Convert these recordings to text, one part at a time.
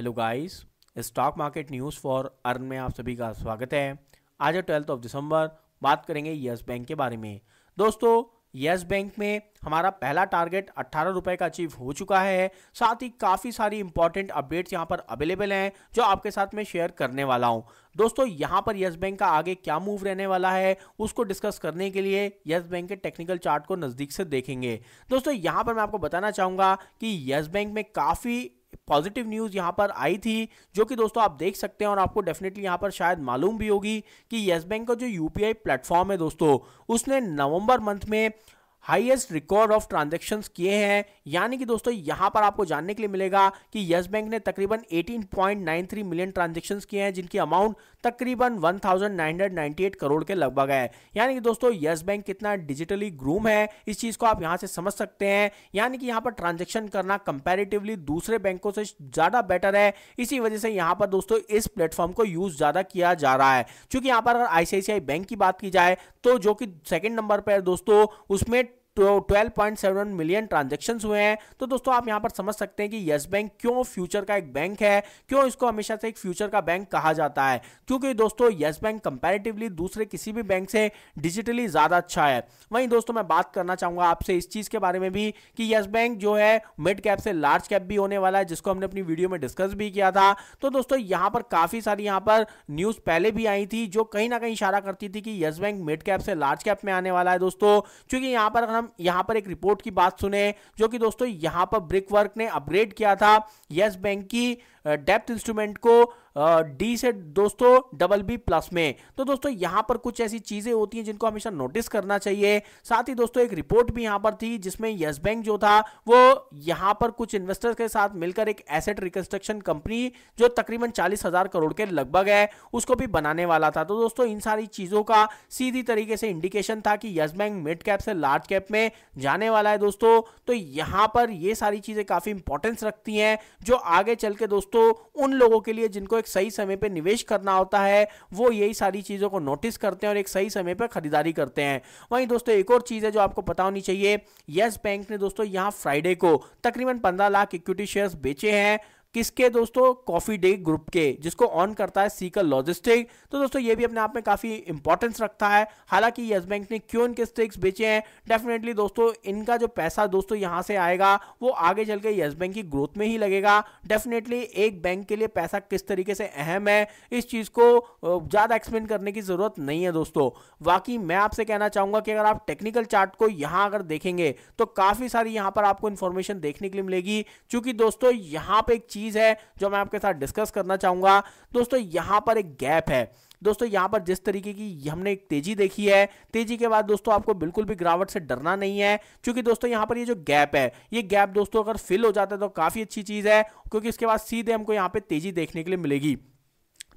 hello guys stock market news for earn में आप सभी का स्वागत है आज है ट्वेल्थ ऑफ दिसंबर बात करेंगे यस बैंक के बारे में दोस्तों यस बैंक में हमारा पहला टारगेट अट्ठारह रुपये का अचीव हो चुका है साथ ही काफ़ी सारी इंपॉर्टेंट अपडेट्स यहाँ पर अवेलेबल हैं जो आपके साथ में शेयर करने वाला हूँ दोस्तों यहाँ पर यस बैंक का आगे क्या मूव रहने वाला है उसको डिस्कस करने के लिए यस बैंक के टेक्निकल चार्ट को नज़दीक से देखेंगे दोस्तों यहाँ पर मैं आपको बताना चाहूँगा कि यस बैंक में काफ़ी पॉजिटिव न्यूज़ यहाँ पर आई थी जो कि दोस्तों आप देख सकते हैं और आपको डेफिनेटली यहाँ पर शायद मालूम भी होगी कि येस बैंक का जो यू प्लेटफॉर्म है दोस्तों उसने नवंबर मंथ में हाईएस्ट रिकॉर्ड ऑफ ट्रांजेक्शन किए हैं यानी कि दोस्तों यहां पर आपको जानने के लिए मिलेगा कि यस बैंक ने तकरीबन 18.93 मिलियन ट्रांजेक्शन किए हैं जिनकी अमाउंट तकरीबन 1998 करोड़ के लगभग है यानी कि दोस्तों यस बैंक कितना डिजिटली ग्रूम है इस चीज को आप यहां से समझ सकते हैं यानी कि यहां पर ट्रांजेक्शन करना कंपेरेटिवली दूसरे बैंकों से ज्यादा बेटर है इसी वजह से यहां पर दोस्तों इस प्लेटफॉर्म को यूज ज्यादा किया जा रहा है क्योंकि यहां पर अगर आईसीआईसीआई बैंक की बात की जाए तो जो कि सेकेंड नंबर पर है दोस्तों उसमें twelve point seven million transaction हुए हैं तो दोस्तों आप यहां पर समझ सकते हैं कि यस बैंक क्यों फ्यूचर का एक बैंक है क्यों इसको हमेशा से एक फ्यूचर का बैंक कहा जाता है क्योंकि दोस्तों यस बैंक कंपेरेटिवली दूसरे किसी भी बैंक से डिजिटली ज़्यादा अच्छा है वहीं दोस्तों मैं बात करना चाहूंगा आपसे इस चीज़ के बारे में भी कि यस बैंक जो है मिड कैप से लार्ज कैप भी होने वाला है जिसको हमने अपनी वीडियो में डिस्कस भी किया था तो दोस्तों यहां पर काफ़ी सारी यहां पर न्यूज़ पहले भी आई थी जो कहीं ना कहीं इशारा करती थी कि यस बैंक मिड कैप से लार्ज कैप में आने वाला है दोस्तों क्योंकि यहां पर अगर हम यहां पर एक रिपोर्ट की बात सुने जो कि दोस्तों यहां पर ब्रिक वर्क ने अपग्रेड किया था यस बैंक की डेप्थ इंस्ट्रूमेंट को डी से दोस्तों डबल बी प्लस में तो दोस्तों यहां पर कुछ ऐसी चीज़ें होती हैं जिनको हमेशा नोटिस करना चाहिए साथ ही दोस्तों एक रिपोर्ट भी यहां पर थी जिसमें यस बैंक जो था वो यहां पर कुछ इन्वेस्टर्स के साथ मिलकर एक एसेट रिकन्स्ट्रक्शन कंपनी जो तकरीबन चालीस हजार करोड़ के लगभग है उसको भी बनाने वाला था तो दोस्तों इन सारी चीज़ों का सीधी तरीके से इंडिकेशन था कि यस बैंक मिड कैप से लार्ज कैप में जाने वाला है दोस्तों तो यहां पर ये सारी चीज़ें काफ़ी इंपॉर्टेंस रखती हैं जो आगे चल के दोस्तों दोस्तों उन लोगों के लिए जिनको एक सही समय पर निवेश करना होता है वो यही सारी चीज़ों को नोटिस करते हैं और एक सही समय पर खरीदारी करते हैं वहीं दोस्तों एक और चीज़ है जो आपको पता होनी चाहिए यस बैंक ने दोस्तों यहां फ्राइडे को तकरीबन पंद्रह लाख इक्विटी शेयर्स बेचे हैं किसके दोस्तों कॉफी डे ग्रुप के जिसको ऑन करता है सीकर लॉजिस्टिक तो दोस्तों ये भी अपने आप में काफी इंपॉर्टेंस रखता है हालांकि येस बैंक ने क्यों इनके स्टेक्स बेचे हैं डेफिनेटली दोस्तों इनका जो पैसा दोस्तों यहां से आएगा वो आगे चल के येस बैंक की ग्रोथ में ही लगेगा डेफिनेटली एक बैंक के लिए पैसा किस तरीके से अहम है इस चीज को ज्यादा एक्सप्लेन करने की जरूरत नहीं है दोस्तों बाकी मैं आपसे कहना चाहूंगा कि अगर आप टेक्निकल चार्ट को यहां अगर देखेंगे तो काफी सारी यहां पर आपको इंफॉर्मेशन देखने के लिए मिलेगी चूंकि दोस्तों यहां पर एक चीज चीज़ है जो मैं आपके साथ डिस्कस करना चाहूंगा दोस्तों यहां पर एक गैप है दोस्तों यहाँ पर जिस तरीके की हमने एक तेजी देखी है तेजी के बाद दोस्तों आपको बिल्कुल भी गिरावट से डरना नहीं है क्योंकि दोस्तों यहाँ पर ये यह जो गैप है ये गैप दोस्तों अगर फिल हो जाता है तो काफ़ी अच्छी चीज़ है क्योंकि इसके बाद सीधे हमको यहाँ पे तेजी देखने के लिए मिलेगी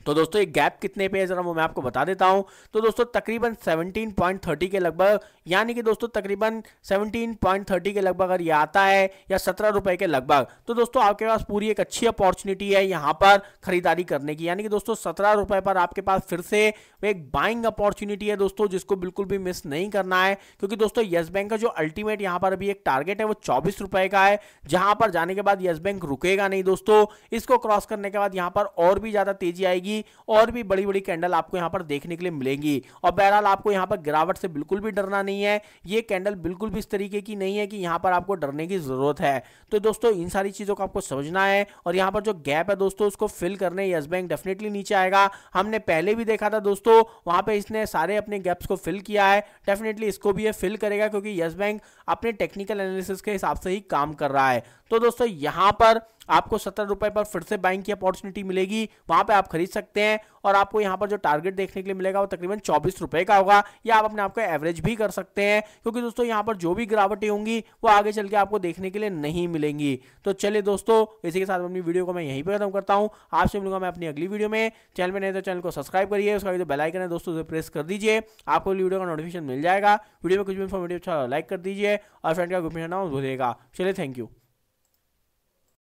तो दोस्तों ये गैप कितने पे है ज़रा वो मैं आपको बता देता हूँ तो दोस्तों तकरीबन 17.30 के लगभग यानी कि दोस्तों तकरीबन 17.30 के लगभग अगर ये आता है या सत्रह रुपए के लगभग तो दोस्तों आपके पास पूरी एक अच्छी अपॉर्चुनिटी है यहाँ पर खरीदारी करने की यानी कि दोस्तों सत्रह रुपए पर आपके पास फिर से एक बाइंग अपॉर्चुनिटी है दोस्तों जिसको बिल्कुल भी मिस नहीं करना है क्योंकि दोस्तों येस बैंक का जो अल्टीमेट यहाँ पर अभी एक टारगेट है वो चौबीस का है जहां पर जाने के बाद येस बैंक रुकेगा नहीं दोस्तों इसको क्रॉस करने के बाद यहाँ पर और भी ज़्यादा तेजी आएगी जाएगी और भी बड़ी बड़ी कैंडल आपको यहां पर देखने के लिए मिलेंगी और बहरहाल आपको यहां पर गिरावट से बिल्कुल भी डरना नहीं है ये कैंडल बिल्कुल भी इस तरीके की नहीं है कि यहां पर आपको डरने की ज़रूरत है तो दोस्तों इन सारी चीज़ों को आपको समझना है और यहां पर जो गैप है दोस्तों उसको फिल करने यस बैंक डेफिनेटली नीचे आएगा हमने पहले भी देखा था दोस्तों वहां पर इसने सारे अपने गैप्स को फिल किया है डेफिनेटली इसको भी यह फिल करेगा क्योंकि यस बैंक अपने टेक्निकल एनालिसिस के हिसाब से ही काम कर रहा है तो दोस्तों यहां पर आपको सत्रह रुपए पर फिर से बाइंग की अपॉर्चुनिटी मिलेगी वहां पे आप खरीद सकते हैं और आपको यहाँ पर जो टारगेट देखने के लिए मिलेगा वो तकरीबन चौबीस रुपए का होगा या आप अपने आपको एवरेज भी कर सकते हैं क्योंकि दोस्तों यहाँ पर जो भी गिरावटें होंगी वो आगे चल के आपको देखने के लिए नहीं मिलेंगी तो चलिए दोस्तों इसी के साथ अपनी वीडियो को मैं यहीं पर खत्म करता हूँ आपसे मिलूंगा मैं अपनी अगली वीडियो में चैनल में नहीं तो चैनल को सब्सक्राइब करिए उसका जो बेलाइकन है दोस्तों प्रेस कर दीजिए आपको वीडियो का नोटिफिकेशन मिल जाएगा वीडियो में कुछ भी इन्फॉर्मेटिव अच्छा लाइक कर दीजिए और फ्रेंड का गुप्त नाम भूलिएगा चलिए थैंक यू